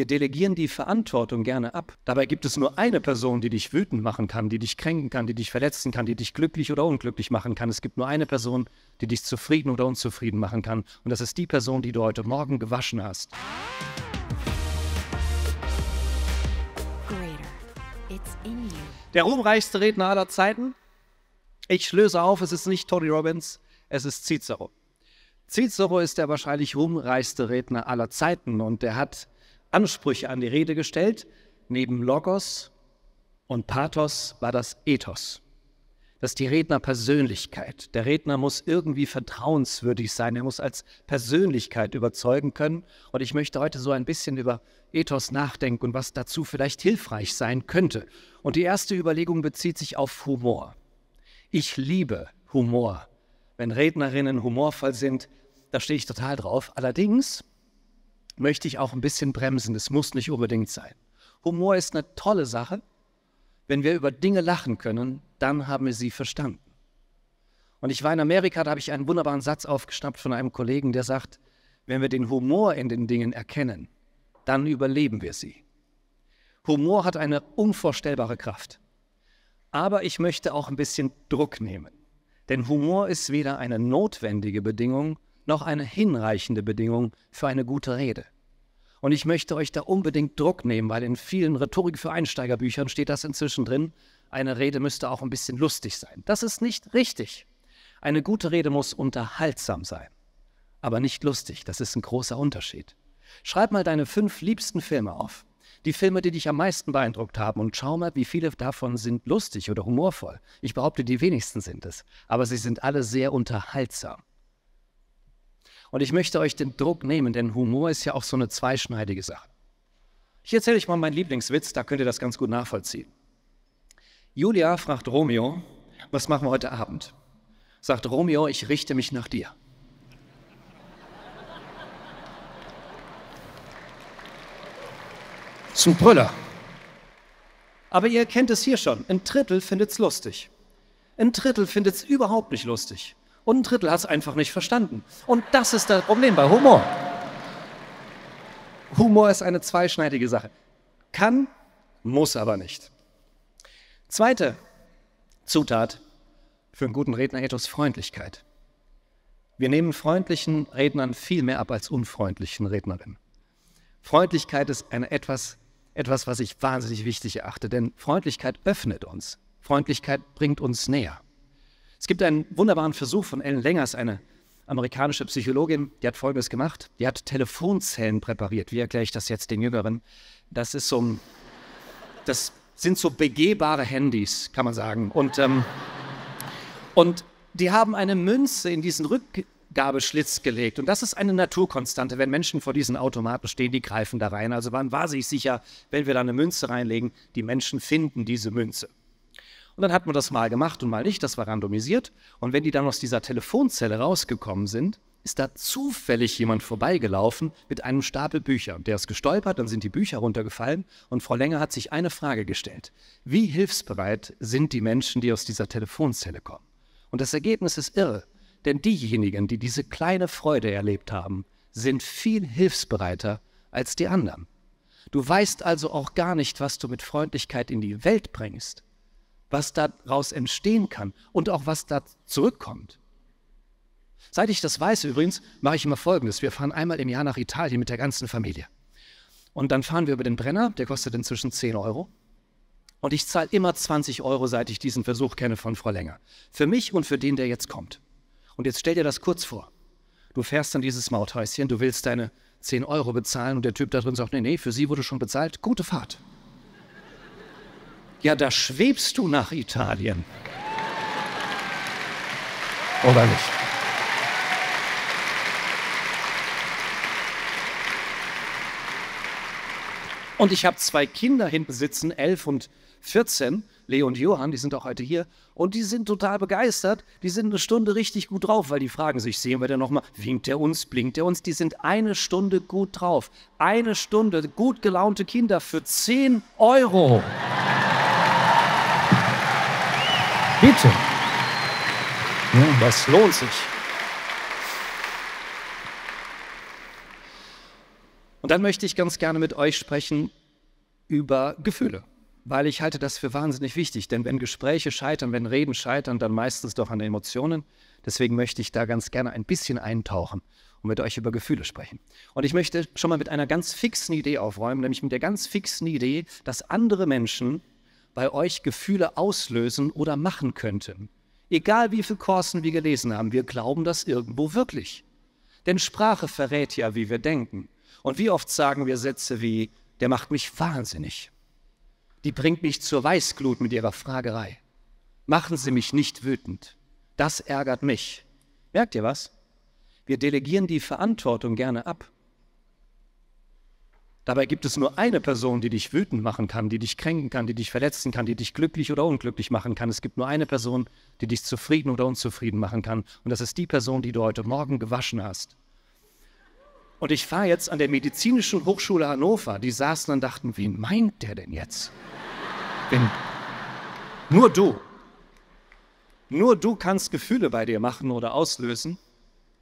Wir delegieren die Verantwortung gerne ab. Dabei gibt es nur eine Person, die dich wütend machen kann, die dich kränken kann, die dich verletzen kann, die dich glücklich oder unglücklich machen kann. Es gibt nur eine Person, die dich zufrieden oder unzufrieden machen kann. Und das ist die Person, die du heute Morgen gewaschen hast. Der ruhmreichste Redner aller Zeiten? Ich löse auf, es ist nicht Tony Robbins, es ist Cicero. Cicero ist der wahrscheinlich ruhmreichste Redner aller Zeiten und der hat Ansprüche an die Rede gestellt. Neben Logos und Pathos war das Ethos. Das ist die Rednerpersönlichkeit. Der Redner muss irgendwie vertrauenswürdig sein. Er muss als Persönlichkeit überzeugen können. Und ich möchte heute so ein bisschen über Ethos nachdenken und was dazu vielleicht hilfreich sein könnte. Und die erste Überlegung bezieht sich auf Humor. Ich liebe Humor. Wenn Rednerinnen humorvoll sind, da stehe ich total drauf. Allerdings möchte ich auch ein bisschen bremsen. Das muss nicht unbedingt sein. Humor ist eine tolle Sache. Wenn wir über Dinge lachen können, dann haben wir sie verstanden. Und ich war in Amerika, da habe ich einen wunderbaren Satz aufgeschnappt von einem Kollegen, der sagt, wenn wir den Humor in den Dingen erkennen, dann überleben wir sie. Humor hat eine unvorstellbare Kraft. Aber ich möchte auch ein bisschen Druck nehmen. Denn Humor ist weder eine notwendige Bedingung noch eine hinreichende Bedingung für eine gute Rede. Und ich möchte euch da unbedingt Druck nehmen, weil in vielen Rhetorik für Einsteigerbüchern steht das inzwischen drin. Eine Rede müsste auch ein bisschen lustig sein. Das ist nicht richtig. Eine gute Rede muss unterhaltsam sein, aber nicht lustig. Das ist ein großer Unterschied. Schreib mal deine fünf liebsten Filme auf. Die Filme, die dich am meisten beeindruckt haben und schau mal, wie viele davon sind lustig oder humorvoll. Ich behaupte, die wenigsten sind es, aber sie sind alle sehr unterhaltsam. Und ich möchte euch den Druck nehmen, denn Humor ist ja auch so eine zweischneidige Sache. Ich erzähle euch mal meinen Lieblingswitz, da könnt ihr das ganz gut nachvollziehen. Julia fragt Romeo, was machen wir heute Abend? Sagt Romeo, ich richte mich nach dir. Zum Brüller. Aber ihr kennt es hier schon. Ein Drittel findet es lustig. Ein Drittel findet es überhaupt nicht lustig. Und ein Drittel hat es einfach nicht verstanden. Und das ist das Problem bei Humor. Humor ist eine zweischneidige Sache. Kann, muss aber nicht. Zweite Zutat für einen guten Rednerethos Freundlichkeit. Wir nehmen freundlichen Rednern viel mehr ab als unfreundlichen Rednerinnen. Freundlichkeit ist eine, etwas, etwas, was ich wahnsinnig wichtig erachte, denn Freundlichkeit öffnet uns. Freundlichkeit bringt uns näher. Es gibt einen wunderbaren Versuch von Ellen Lengers, eine amerikanische Psychologin, die hat Folgendes gemacht. Die hat Telefonzellen präpariert. Wie erkläre ich das jetzt den Jüngeren? Das ist so ein, das sind so begehbare Handys, kann man sagen. Und, ähm, und die haben eine Münze in diesen Rückgabeschlitz gelegt. Und das ist eine Naturkonstante. Wenn Menschen vor diesen Automaten stehen, die greifen da rein. Also man war sich sicher, wenn wir da eine Münze reinlegen, die Menschen finden diese Münze. Und dann hat man das mal gemacht und mal nicht, das war randomisiert. Und wenn die dann aus dieser Telefonzelle rausgekommen sind, ist da zufällig jemand vorbeigelaufen mit einem Stapel Bücher. Der ist gestolpert, dann sind die Bücher runtergefallen und Frau Länger hat sich eine Frage gestellt. Wie hilfsbereit sind die Menschen, die aus dieser Telefonzelle kommen? Und das Ergebnis ist irre, denn diejenigen, die diese kleine Freude erlebt haben, sind viel hilfsbereiter als die anderen. Du weißt also auch gar nicht, was du mit Freundlichkeit in die Welt bringst was daraus entstehen kann und auch was da zurückkommt. Seit ich das weiß übrigens, mache ich immer Folgendes. Wir fahren einmal im Jahr nach Italien mit der ganzen Familie. Und dann fahren wir über den Brenner, der kostet inzwischen 10 Euro. Und ich zahle immer 20 Euro, seit ich diesen Versuch kenne von Frau Länger. Für mich und für den, der jetzt kommt. Und jetzt stell dir das kurz vor. Du fährst an dieses Mauthäuschen, du willst deine 10 Euro bezahlen und der Typ da drin sagt, nee, nee, für sie wurde schon bezahlt, gute Fahrt ja, da schwebst du nach Italien. Oder nicht? Und ich habe zwei Kinder hinten sitzen, elf und 14, Leo und Johann, die sind auch heute hier, und die sind total begeistert. Die sind eine Stunde richtig gut drauf, weil die fragen sich, sehen wir denn nochmal, winkt er uns, blinkt er uns? Die sind eine Stunde gut drauf. Eine Stunde gut gelaunte Kinder für 10 Euro. Bitte. Ja. Das lohnt sich. Und dann möchte ich ganz gerne mit euch sprechen über Gefühle, weil ich halte das für wahnsinnig wichtig. Denn wenn Gespräche scheitern, wenn Reden scheitern, dann meistens doch an Emotionen. Deswegen möchte ich da ganz gerne ein bisschen eintauchen und mit euch über Gefühle sprechen. Und ich möchte schon mal mit einer ganz fixen Idee aufräumen, nämlich mit der ganz fixen Idee, dass andere Menschen bei euch Gefühle auslösen oder machen könnten. Egal wie viele Korsen wir gelesen haben, wir glauben das irgendwo wirklich. Denn Sprache verrät ja, wie wir denken. Und wie oft sagen wir Sätze wie, der macht mich wahnsinnig. Die bringt mich zur Weißglut mit ihrer Fragerei. Machen Sie mich nicht wütend. Das ärgert mich. Merkt ihr was? Wir delegieren die Verantwortung gerne ab. Dabei gibt es nur eine Person, die dich wütend machen kann, die dich kränken kann, die dich verletzen kann, die dich glücklich oder unglücklich machen kann. Es gibt nur eine Person, die dich zufrieden oder unzufrieden machen kann. Und das ist die Person, die du heute Morgen gewaschen hast. Und ich fahre jetzt an der Medizinischen Hochschule Hannover. Die saßen und dachten, wie meint der denn jetzt? Wenn nur du. Nur du kannst Gefühle bei dir machen oder auslösen.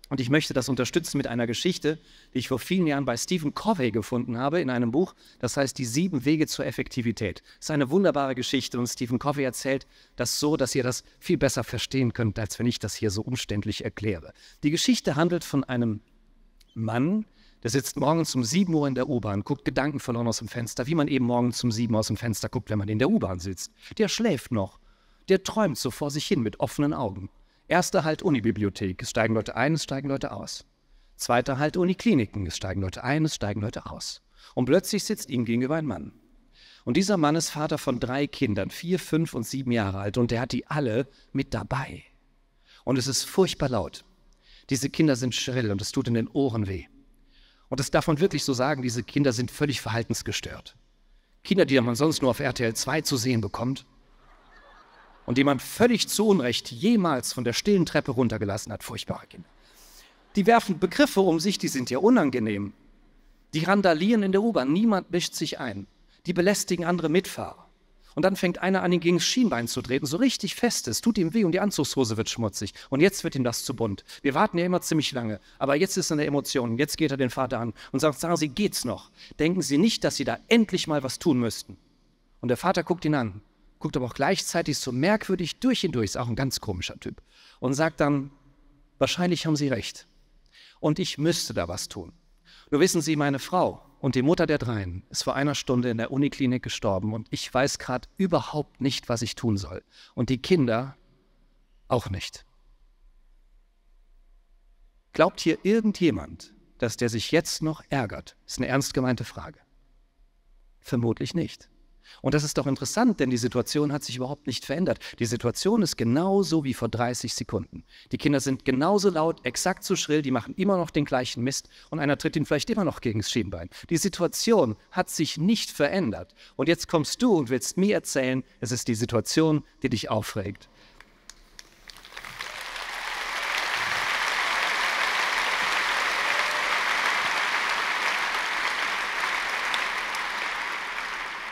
Und ich möchte das unterstützen mit einer Geschichte, die ich vor vielen Jahren bei Stephen Covey gefunden habe in einem Buch, das heißt Die sieben Wege zur Effektivität. Das ist eine wunderbare Geschichte und Stephen Covey erzählt das so, dass ihr das viel besser verstehen könnt, als wenn ich das hier so umständlich erkläre. Die Geschichte handelt von einem Mann, der sitzt morgens um 7 Uhr in der U-Bahn, guckt gedankenverloren aus dem Fenster, wie man eben morgens um 7 Uhr aus dem Fenster guckt, wenn man in der U-Bahn sitzt. Der schläft noch. Der träumt so vor sich hin mit offenen Augen. Erster Halt Unibibliothek, es steigen Leute ein, es steigen Leute aus. Zweiter Halt Unikliniken, es steigen Leute ein, es steigen Leute aus. Und plötzlich sitzt ihm gegenüber ein Mann. Und dieser Mann ist Vater von drei Kindern, vier, fünf und sieben Jahre alt, und der hat die alle mit dabei. Und es ist furchtbar laut. Diese Kinder sind schrill und es tut in den Ohren weh. Und das darf man wirklich so sagen, diese Kinder sind völlig verhaltensgestört. Kinder, die man sonst nur auf RTL 2 zu sehen bekommt, und den man völlig zu Unrecht jemals von der stillen Treppe runtergelassen hat. Furchtbare Kinder. Die werfen Begriffe um sich, die sind ja unangenehm. Die randalieren in der U-Bahn, niemand mischt sich ein. Die belästigen andere Mitfahrer. Und dann fängt einer an, ihn gegen das Schienbein zu treten, so richtig fest. Es tut ihm weh und die Anzugshose wird schmutzig. Und jetzt wird ihm das zu bunt. Wir warten ja immer ziemlich lange. Aber jetzt ist er in der Emotion. Jetzt geht er den Vater an und sagt, sagen Sie, geht's noch? Denken Sie nicht, dass Sie da endlich mal was tun müssten. Und der Vater guckt ihn an guckt aber auch gleichzeitig so merkwürdig durch und durch, ist auch ein ganz komischer Typ, und sagt dann, wahrscheinlich haben Sie recht. Und ich müsste da was tun. Nur wissen Sie, meine Frau und die Mutter der Dreien ist vor einer Stunde in der Uniklinik gestorben und ich weiß gerade überhaupt nicht, was ich tun soll. Und die Kinder auch nicht. Glaubt hier irgendjemand, dass der sich jetzt noch ärgert? Ist eine ernst gemeinte Frage. Vermutlich nicht. Und das ist doch interessant, denn die Situation hat sich überhaupt nicht verändert. Die Situation ist genauso wie vor 30 Sekunden. Die Kinder sind genauso laut, exakt so schrill, die machen immer noch den gleichen Mist und einer tritt ihnen vielleicht immer noch gegen das Schienbein. Die Situation hat sich nicht verändert. Und jetzt kommst du und willst mir erzählen, es ist die Situation, die dich aufregt.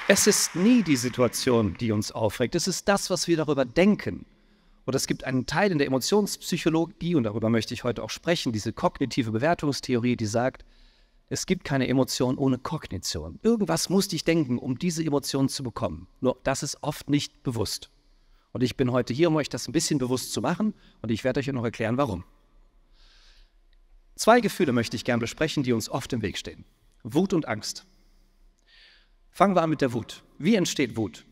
Es ist nie die Situation, die uns aufregt. Es ist das, was wir darüber denken. Und es gibt einen Teil in der Emotionspsychologie, und darüber möchte ich heute auch sprechen, diese kognitive Bewertungstheorie, die sagt, es gibt keine Emotion ohne Kognition. Irgendwas musste ich denken, um diese Emotion zu bekommen. Nur das ist oft nicht bewusst. Und ich bin heute hier, um euch das ein bisschen bewusst zu machen, und ich werde euch noch erklären, warum. Zwei Gefühle möchte ich gerne besprechen, die uns oft im Weg stehen. Wut und Angst. Fangen wir an mit der Wut. Wie entsteht Wut?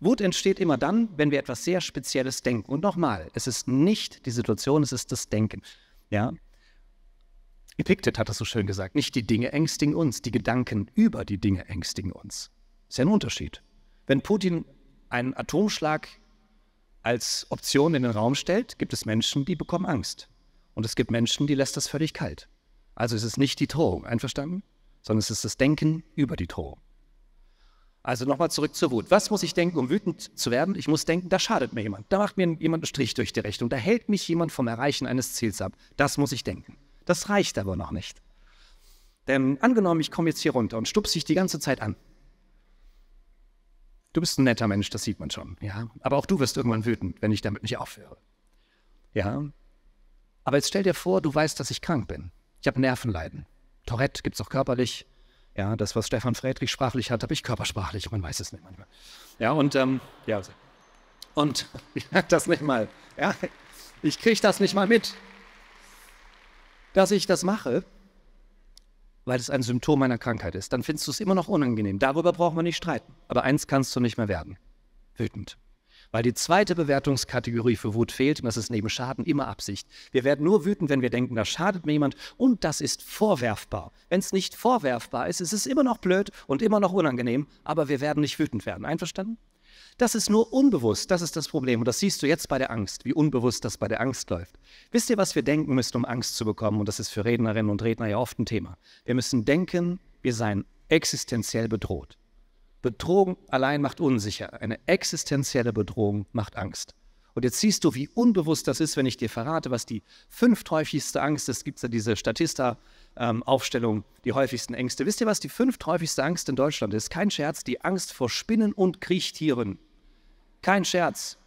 Wut entsteht immer dann, wenn wir etwas sehr Spezielles denken. Und nochmal, es ist nicht die Situation, es ist das Denken. Ja? Epiktet hat das so schön gesagt. Nicht die Dinge ängstigen uns, die Gedanken über die Dinge ängstigen uns. Ist ja ein Unterschied. Wenn Putin einen Atomschlag als Option in den Raum stellt, gibt es Menschen, die bekommen Angst. Und es gibt Menschen, die lässt das völlig kalt. Also es ist nicht die Drohung, einverstanden? Sondern es ist das Denken über die Drohung. Also nochmal zurück zur Wut. Was muss ich denken, um wütend zu werden? Ich muss denken, da schadet mir jemand. Da macht mir jemand einen Strich durch die Rechnung. Da hält mich jemand vom Erreichen eines Ziels ab. Das muss ich denken. Das reicht aber noch nicht. Denn angenommen, ich komme jetzt hier runter und stupse dich die ganze Zeit an. Du bist ein netter Mensch, das sieht man schon. Ja? Aber auch du wirst irgendwann wütend, wenn ich damit nicht aufhöre. Ja? Aber jetzt stell dir vor, du weißt, dass ich krank bin. Ich habe Nervenleiden. Tourette gibt es auch körperlich. Ja, das, was Stefan Friedrich sprachlich hat, habe ich körpersprachlich. Man weiß es nicht manchmal. Ja, und, ähm, ja, also, und ich merke das nicht mal. Ja, ich kriege das nicht mal mit, dass ich das mache, weil es ein Symptom meiner Krankheit ist. Dann findest du es immer noch unangenehm. Darüber braucht man nicht streiten. Aber eins kannst du nicht mehr werden. Wütend. Weil die zweite Bewertungskategorie für Wut fehlt und das ist neben Schaden immer Absicht. Wir werden nur wütend, wenn wir denken, da schadet mir jemand und das ist vorwerfbar. Wenn es nicht vorwerfbar ist, ist es immer noch blöd und immer noch unangenehm, aber wir werden nicht wütend werden. Einverstanden? Das ist nur unbewusst, das ist das Problem. Und das siehst du jetzt bei der Angst, wie unbewusst das bei der Angst läuft. Wisst ihr, was wir denken müssen, um Angst zu bekommen? Und das ist für Rednerinnen und Redner ja oft ein Thema. Wir müssen denken, wir seien existenziell bedroht. Bedrohung allein macht unsicher. Eine existenzielle Bedrohung macht Angst. Und jetzt siehst du, wie unbewusst das ist, wenn ich dir verrate, was die fünfthäufigste Angst ist. Es Gibt ja diese Statista-Aufstellung, ähm, die häufigsten Ängste. Wisst ihr, was die fünfthäufigste Angst in Deutschland ist? Kein Scherz, die Angst vor Spinnen und Kriechtieren. Kein Scherz.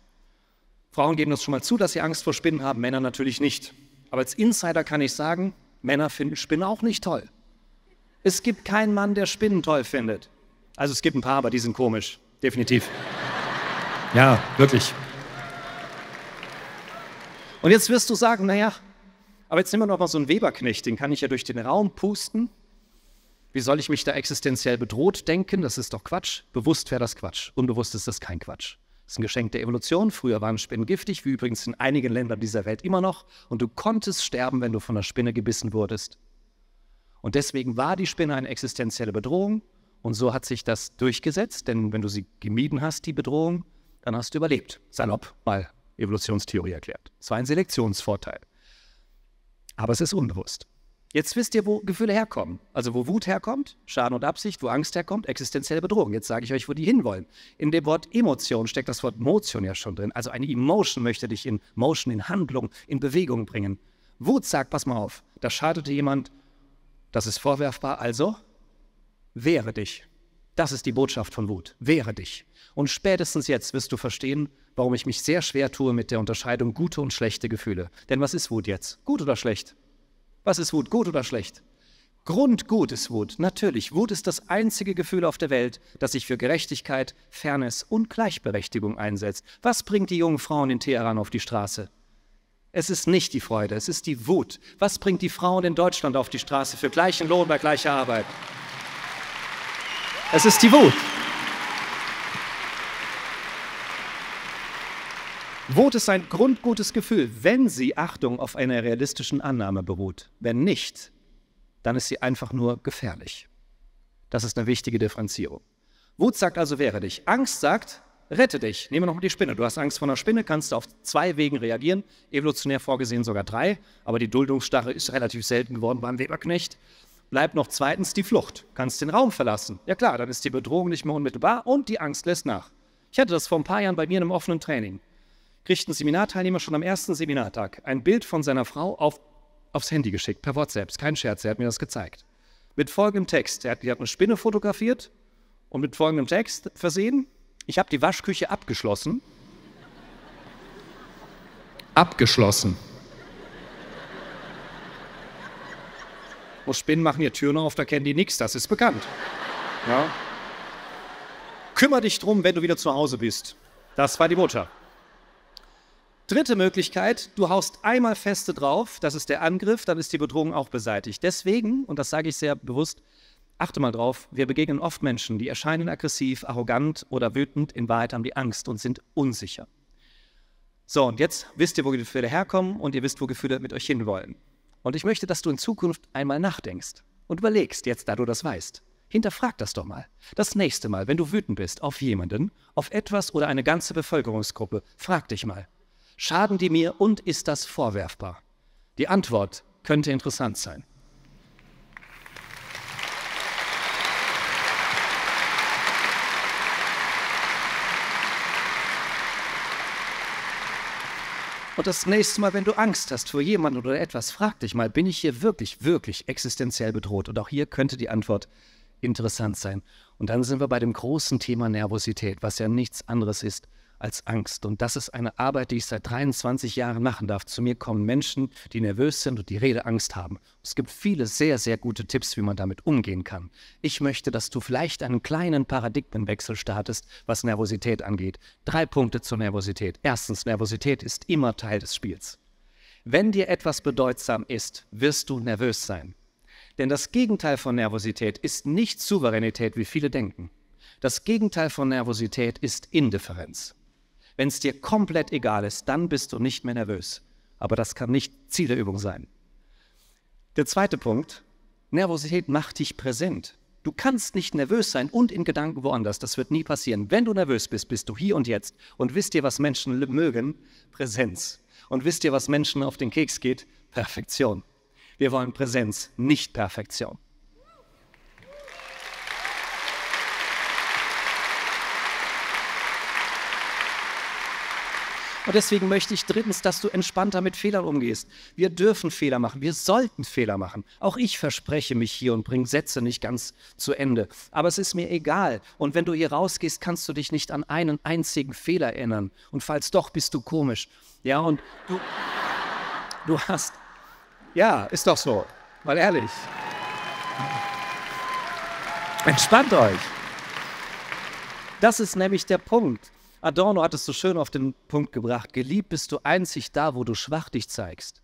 Frauen geben das schon mal zu, dass sie Angst vor Spinnen haben, Männer natürlich nicht. Aber als Insider kann ich sagen, Männer finden Spinnen auch nicht toll. Es gibt keinen Mann, der Spinnen toll findet. Also es gibt ein paar, aber die sind komisch, definitiv. Ja, wirklich. Und jetzt wirst du sagen, naja, aber jetzt nehmen wir noch mal so einen Weberknecht, den kann ich ja durch den Raum pusten. Wie soll ich mich da existenziell bedroht denken? Das ist doch Quatsch. Bewusst wäre das Quatsch. Unbewusst ist das kein Quatsch. Das ist ein Geschenk der Evolution. Früher waren Spinnen giftig, wie übrigens in einigen Ländern dieser Welt immer noch. Und du konntest sterben, wenn du von einer Spinne gebissen wurdest. Und deswegen war die Spinne eine existenzielle Bedrohung. Und so hat sich das durchgesetzt, denn wenn du sie gemieden hast, die Bedrohung, dann hast du überlebt. Salopp, mal Evolutionstheorie erklärt. Es war ein Selektionsvorteil. Aber es ist unbewusst. Jetzt wisst ihr, wo Gefühle herkommen. Also wo Wut herkommt, Schaden und Absicht, wo Angst herkommt, existenzielle Bedrohung. Jetzt sage ich euch, wo die hinwollen. In dem Wort Emotion steckt das Wort Motion ja schon drin. Also eine Emotion möchte dich in Motion, in Handlung, in Bewegung bringen. Wut sagt, pass mal auf, da schadet jemand, das ist vorwerfbar, also Wehre dich. Das ist die Botschaft von Wut. Wehre dich. Und spätestens jetzt wirst du verstehen, warum ich mich sehr schwer tue mit der Unterscheidung gute und schlechte Gefühle. Denn was ist Wut jetzt? Gut oder schlecht? Was ist Wut? Gut oder schlecht? Grundgut ist Wut. Natürlich, Wut ist das einzige Gefühl auf der Welt, das sich für Gerechtigkeit, Fairness und Gleichberechtigung einsetzt. Was bringt die jungen Frauen in Teheran auf die Straße? Es ist nicht die Freude, es ist die Wut. Was bringt die Frauen in Deutschland auf die Straße für gleichen Lohn bei gleicher Arbeit? Es ist die Wut. Wut ist ein grundgutes Gefühl, wenn sie, Achtung, auf einer realistischen Annahme beruht. Wenn nicht, dann ist sie einfach nur gefährlich. Das ist eine wichtige Differenzierung. Wut sagt also, wehre dich. Angst sagt, rette dich. Nehmen wir nochmal die Spinne. Du hast Angst vor einer Spinne, kannst du auf zwei Wegen reagieren. Evolutionär vorgesehen sogar drei, aber die Duldungsstarre ist relativ selten geworden beim Weberknecht. Bleibt noch zweitens die Flucht. Kannst den Raum verlassen. Ja klar, dann ist die Bedrohung nicht mehr unmittelbar und die Angst lässt nach. Ich hatte das vor ein paar Jahren bei mir in einem offenen Training. Kriegt ein Seminarteilnehmer schon am ersten Seminartag ein Bild von seiner Frau auf, aufs Handy geschickt, per WhatsApp. Kein Scherz, er hat mir das gezeigt. Mit folgendem Text. Er hat, er hat eine Spinne fotografiert und mit folgendem Text versehen. Ich habe die Waschküche abgeschlossen. abgeschlossen. Oh, Spinnen machen ihr Türen auf, da kennen die nichts, das ist bekannt. Ja? Kümmer dich drum, wenn du wieder zu Hause bist. Das war die Mutter. Dritte Möglichkeit, du haust einmal feste drauf, das ist der Angriff, dann ist die Bedrohung auch beseitigt. Deswegen, und das sage ich sehr bewusst, achte mal drauf, wir begegnen oft Menschen, die erscheinen aggressiv, arrogant oder wütend, in Wahrheit haben die Angst und sind unsicher. So, und jetzt wisst ihr, wo Gefühle herkommen und ihr wisst, wo Gefühle mit euch hinwollen. Und ich möchte, dass du in Zukunft einmal nachdenkst und überlegst, jetzt da du das weißt. Hinterfrag das doch mal. Das nächste Mal, wenn du wütend bist auf jemanden, auf etwas oder eine ganze Bevölkerungsgruppe, frag dich mal, schaden die mir und ist das vorwerfbar? Die Antwort könnte interessant sein. Und das nächste Mal, wenn du Angst hast vor jemandem oder etwas, frag dich mal, bin ich hier wirklich, wirklich existenziell bedroht? Und auch hier könnte die Antwort interessant sein. Und dann sind wir bei dem großen Thema Nervosität, was ja nichts anderes ist als Angst. Und das ist eine Arbeit, die ich seit 23 Jahren machen darf. Zu mir kommen Menschen, die nervös sind und die Rede Angst haben. Es gibt viele sehr, sehr gute Tipps, wie man damit umgehen kann. Ich möchte, dass du vielleicht einen kleinen Paradigmenwechsel startest, was Nervosität angeht. Drei Punkte zur Nervosität. Erstens, Nervosität ist immer Teil des Spiels. Wenn dir etwas bedeutsam ist, wirst du nervös sein. Denn das Gegenteil von Nervosität ist nicht Souveränität, wie viele denken. Das Gegenteil von Nervosität ist Indifferenz. Wenn es dir komplett egal ist, dann bist du nicht mehr nervös. Aber das kann nicht Ziel der Übung sein. Der zweite Punkt, Nervosität macht dich präsent. Du kannst nicht nervös sein und in Gedanken woanders. Das wird nie passieren. Wenn du nervös bist, bist du hier und jetzt. Und wisst ihr, was Menschen mögen? Präsenz. Und wisst ihr, was Menschen auf den Keks geht? Perfektion. Wir wollen Präsenz, nicht Perfektion. Und deswegen möchte ich drittens, dass du entspannter mit Fehlern umgehst. Wir dürfen Fehler machen, wir sollten Fehler machen. Auch ich verspreche mich hier und bringe Sätze nicht ganz zu Ende. Aber es ist mir egal. Und wenn du hier rausgehst, kannst du dich nicht an einen einzigen Fehler erinnern. Und falls doch, bist du komisch. Ja, und du, du hast. Ja, ist doch so. Mal ehrlich. Entspannt euch. Das ist nämlich der Punkt. Adorno hat es so schön auf den Punkt gebracht. Geliebt bist du einzig da, wo du schwach dich zeigst.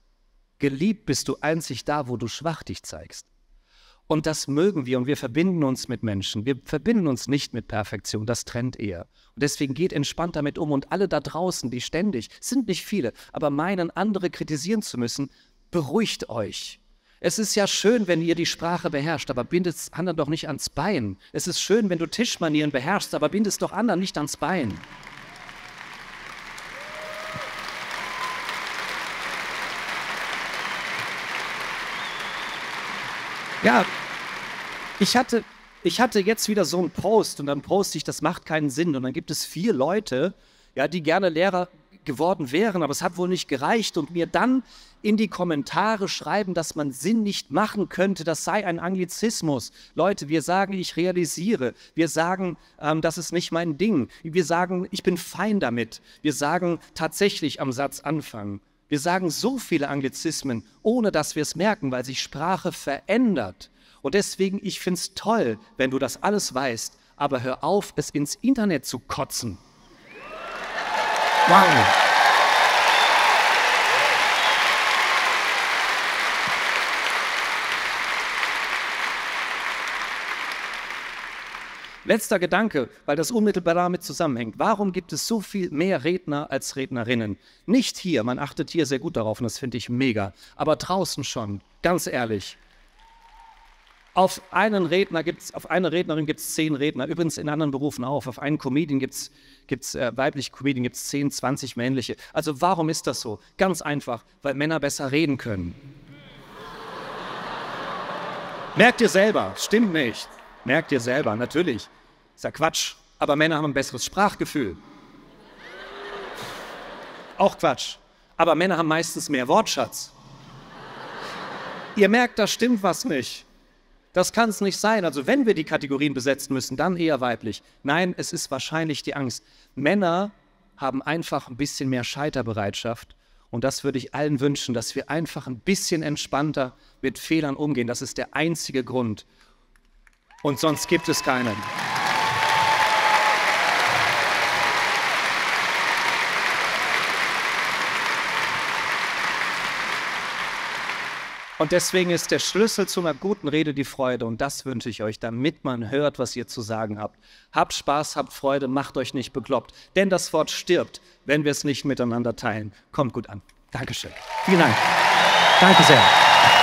Geliebt bist du einzig da, wo du schwach dich zeigst. Und das mögen wir und wir verbinden uns mit Menschen. Wir verbinden uns nicht mit Perfektion, das trennt eher. Und deswegen geht entspannt damit um und alle da draußen, die ständig, sind nicht viele, aber meinen, andere kritisieren zu müssen, beruhigt euch. Es ist ja schön, wenn ihr die Sprache beherrscht, aber bindet anderen doch nicht ans Bein. Es ist schön, wenn du Tischmanieren beherrschst, aber bindest doch anderen nicht ans Bein. Ja, ich hatte, ich hatte jetzt wieder so einen Post und dann poste ich, das macht keinen Sinn. Und dann gibt es vier Leute, ja, die gerne Lehrer geworden wären, aber es hat wohl nicht gereicht und mir dann in die Kommentare schreiben, dass man Sinn nicht machen könnte, das sei ein Anglizismus. Leute, wir sagen, ich realisiere. Wir sagen, ähm, das ist nicht mein Ding. Wir sagen, ich bin fein damit. Wir sagen tatsächlich am Satz anfangen. Wir sagen so viele Anglizismen, ohne dass wir es merken, weil sich Sprache verändert. Und deswegen, ich finde es toll, wenn du das alles weißt, aber hör auf, es ins Internet zu kotzen. Wow. Letzter Gedanke, weil das unmittelbar damit zusammenhängt. Warum gibt es so viel mehr Redner als Rednerinnen? Nicht hier, man achtet hier sehr gut darauf und das finde ich mega, aber draußen schon, ganz ehrlich. Auf einen Redner gibt's, auf eine Rednerin gibt es zehn Redner, übrigens in anderen Berufen auch. Auf einen Comedian gibt es gibt's, äh, weibliche Comedian, gibt es zehn, zwanzig männliche. Also warum ist das so? Ganz einfach, weil Männer besser reden können. Merkt ihr selber, stimmt nicht. Merkt ihr selber, natürlich. Ist ja Quatsch. Aber Männer haben ein besseres Sprachgefühl. Auch Quatsch. Aber Männer haben meistens mehr Wortschatz. Ihr merkt, da stimmt was nicht. Das kann es nicht sein. Also wenn wir die Kategorien besetzen müssen, dann eher weiblich. Nein, es ist wahrscheinlich die Angst. Männer haben einfach ein bisschen mehr Scheiterbereitschaft. Und das würde ich allen wünschen, dass wir einfach ein bisschen entspannter mit Fehlern umgehen. Das ist der einzige Grund und sonst gibt es keinen. Und deswegen ist der Schlüssel zu einer guten Rede die Freude. Und das wünsche ich euch, damit man hört, was ihr zu sagen habt. Habt Spaß, habt Freude, macht euch nicht bekloppt. Denn das Wort stirbt, wenn wir es nicht miteinander teilen. Kommt gut an. Dankeschön. Vielen Dank. Danke sehr.